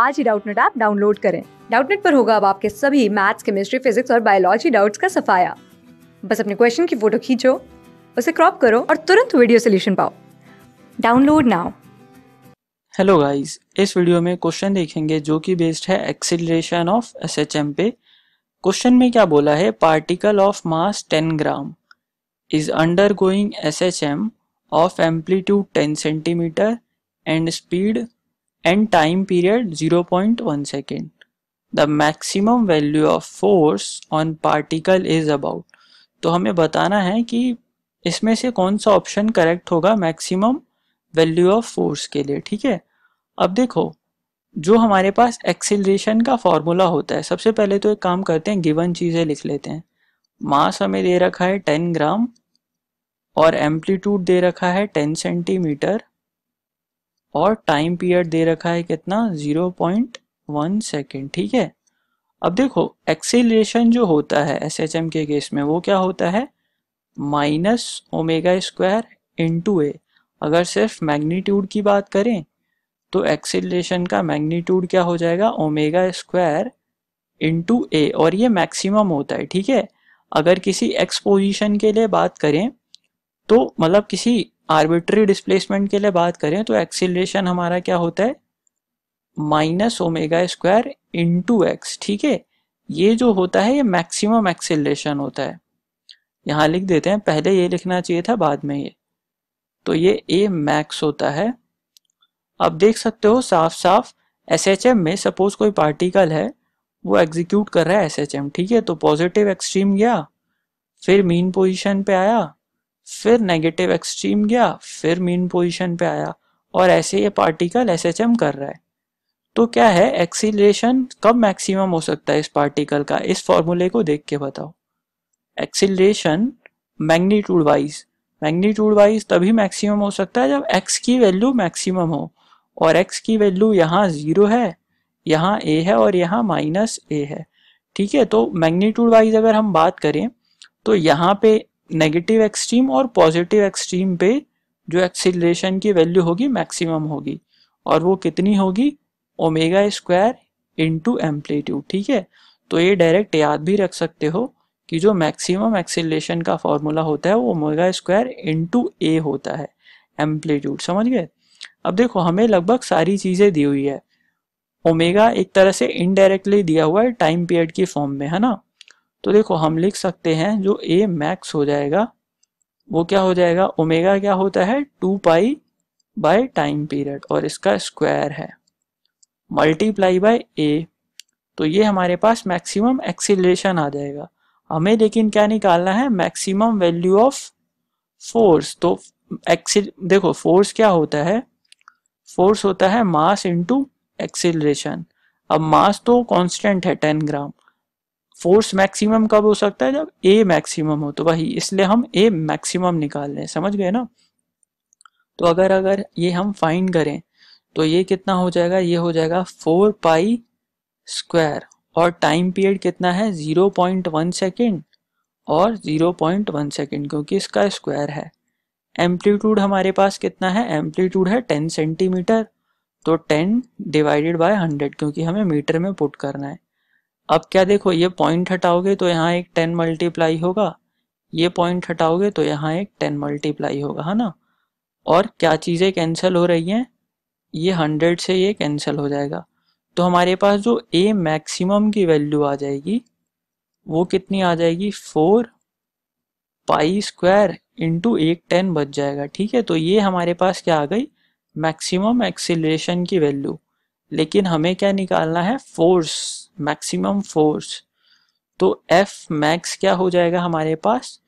आज ही Doubtnut app download करें डाउटनेट पर होगा अब आपके सभी मैथ्स केमिस्ट्री फिजिक्स और बायोलॉजी डाउट्स का सफाया बस अपने क्वेश्चन की फोटो खींचो उसे क्रॉप करो और तुरंत वीडियो सोल्यूशन पाओ डाउनलोड नाउ हेलो गाइस इस वीडियो में क्वेश्चन देखेंगे जो कि बेस्ड है एक्सिलेशन ऑफ एसएचएम पे क्वेश्चन में क्या बोला है particle of mass 10 gram is undergoing SHM of amplitude 10 centimetre and speed and time period 0.1 second. The maximum value of force on particle is about. तो हमें बताना है कि इसमें से कौन सा ऑप्शन करेक्ट होगा मैक्सिमम वैल्यू ऑफ फोर्स के लिए ठीक है अब देखो जो हमारे पास एक्सिलेशन का फॉर्मूला होता है सबसे पहले तो एक काम करते हैं गिवन चीज़ें लिख लेते हैं मास हमें दे रखा है टेन ग्राम और एम्पलीट्यूड दे रखा है टेन सेंटीमीटर और टाइम पीरियड दे रखा है कितना 0.1 सेकेंड ठीक है अब देखो एक्सेलरेशन जो होता है एस एच एम के केस में वो क्या होता है minus omega square into A अगर सिर्फ मैग्नीट्यूड की बात करें तो एक्सेलरेशन का मैग्नीट्यूड क्या हो जाएगा ओमेगा स्क्वायर इंटू ए और ये मैक्सिमम होता है ठीक है अगर किसी एक्सपोजिशन के लिए बात करें तो मतलब किसी आर्बिट्री डिस्प्लेसमेंट के लिए बात करें तो एक्सीलरेशन हमारा क्या होता है minus omega square into X ठीक है ये जो होता है ये मैक्सिमम एक्सीलरेशन होता है यहाँ लिख देते हैं पहले ये लिखना चाहिए था बाद में ये तो ये ए मैक्स होता है आप देख सकते हो साफ साफ एस में सपोज कोई पार्टिकल है वो एग्जीक्यूट कर रहा है एस ठीक है तो पॉजिटिव एक्सट्रीम गया फिर मीन पोजिशन पे आया फिर नेगेटिव एक्सट्रीम गया फिर मीन पोजीशन पे आया और ऐसे ये पार्टिकल एस एच एम कर रहा है तो क्या है एक्सीलरेशन कब मैक्सिमम हो सकता है इस पार्टिकल का इस फॉर्मूले को देख के बताओ acceleration magnitude wise magnitude wise तभी मैक्सिमम हो सकता है जब एक्स की वैल्यू मैक्सिमम हो और एक्स की वैल्यू यहाँ ज़ीरो है यहाँ ए है और यहाँ माइनस ए है ठीक है तो मैग्नीट्यूड वाइज अगर हम बात करें तो यहाँ पे नेगेटिव एक्सट्रीम और पॉजिटिव एक्सट्रीम पे जो एक्सीलरेशन की वैल्यू होगी मैक्सिमम होगी और वो कितनी होगी ओमेगा स्क्वायर इंटू एम्पलीट्यूड ठीक है तो ये डायरेक्ट याद भी रख सकते हो कि जो मैक्सिमम एक्सीलरेशन का फॉर्मूला होता है वो ओमेगा स्क्वायर इंटू ए होता है एम्पलीट्यूड समझ गए अब देखो हमें लगभग सारी चीज़ें दी हुई है ओमेगा एक तरह से इनडायरेक्टली दिया हुआ है टाइम पीरियड की फॉर्म में है ना तो देखो हम लिख सकते हैं जो ए मैक्स हो जाएगा वो क्या हो जाएगा ओमेगा क्या होता है two pi by time period और इसका स्क्वायर है मल्टीप्लाई बाय ए तो ये हमारे पास मैक्सिमम एक्सीलरेशन आ जाएगा हमें लेकिन क्या निकालना है मैक्सिमम वैल्यू ऑफ फोर्स तो एक्सिल देखो फोर्स क्या होता है फोर्स होता है मास इंटू एक्सीलरेशन अब मास तो कांस्टेंट है 10 ग्राम फोर्स मैक्सिमम कब हो सकता है जब ए मैक्सिमम हो तो वही इसलिए हम ए मैक्सिमम निकाल रहे हैं समझ गए ना तो अगर अगर ये हम फाइंड करें तो ये कितना हो जाएगा ये हो जाएगा फोर पाई स्क्वायर और टाइम पीरियड कितना है जीरो पॉइंट वन सेकेंड और जीरो पॉइंट वन सेकेंड क्योंकि इसका स्क्वायर है एम्पलीट्यूड हमारे पास कितना है एम्पलीट्यूड है टेन सेंटीमीटर तो टेन डिवाइडेड बाय हंड्रेड क्योंकि हमें मीटर में पुट करना है अब क्या देखो ये पॉइंट हटाओगे तो यहाँ एक टेन मल्टीप्लाई होगा ये पॉइंट हटाओगे तो यहाँ एक टेन मल्टीप्लाई होगा है ना और क्या चीज़ें कैंसिल हो रही हैं ये हंड्रेड से ये कैंसिल हो जाएगा तो हमारे पास जो ए मैक्सिमम की वैल्यू आ जाएगी वो कितनी आ जाएगी फोर पाई स्क्वायर इंटू एक टेन बच जाएगा ठीक है तो ये हमारे पास क्या आ गई मैक्सिमम एक्सीलरेशन की वैल्यू लेकिन हमें क्या निकालना है फोर्स मैक्सिमम फोर्स तो एफ मैक्स क्या हो जाएगा हमारे पास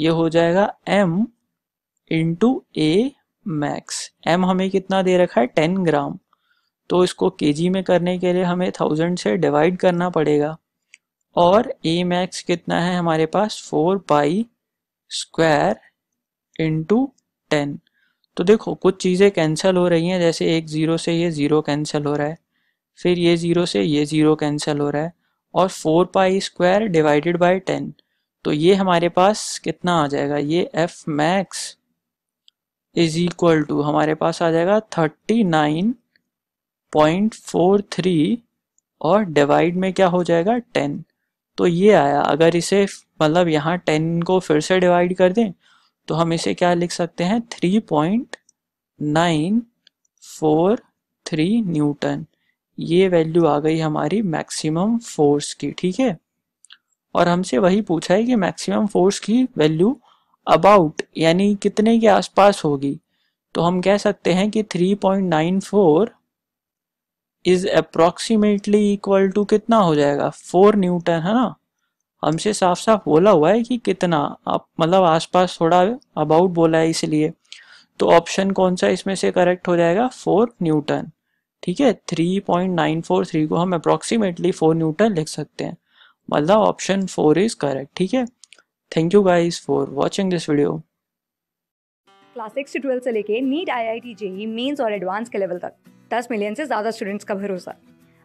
ये हो जाएगा M into A max M हमें कितना दे रखा है टेन ग्राम तो इसको केजी में करने के लिए हमें थाउजेंड से डिवाइड करना पड़ेगा और ए मैक्स कितना है हमारे पास four pi square into ten तो देखो कुछ चीज़ें कैंसिल हो रही हैं जैसे एक ज़ीरो से ये ज़ीरो कैंसिल हो रहा है फिर ये ज़ीरो से ये ज़ीरो कैंसिल हो रहा है और four pi square divided by ten तो ये हमारे पास कितना आ जाएगा ये F max is equal to हमारे पास आ जाएगा thirty nine point four three और डिवाइड में क्या हो जाएगा टेन तो ये आया अगर इसे मतलब यहाँ टेन को फिर से डिवाइड कर दें तो हम इसे क्या लिख सकते हैं three point nine four three newton ये वैल्यू आ गई हमारी मैक्सिमम फोर्स की ठीक है और हमसे वही पूछा है कि मैक्सिमम फोर्स की वैल्यू अबाउट यानी कितने के आसपास होगी तो हम कह सकते हैं कि 3.94 इज अप्रोक्सीमेटली इक्वल टू कितना हो जाएगा 4 न्यूटन है ना हमसे साफ साफ बोला हुआ है कि कितना आप मतलब आसपास थोड़ा अबाउट बोला है इसलिए तो ऑप्शन कौन सा इसमें से करेक्ट हो जाएगा फोर न्यूटन ठीक है three point nine four three को हम अप्रोक्सीमेटली फोर न्यूटन लिख सकते हैं मतलब ऑप्शन फोर इज करेक्ट ठीक है thank you guys for watching this video class six से ट्वेल्थ से लेके NEET I I T JEE mains और एडवांस के लेवल तक दस मिलियन से ज़्यादा स्टूडेंट्स का भरोसा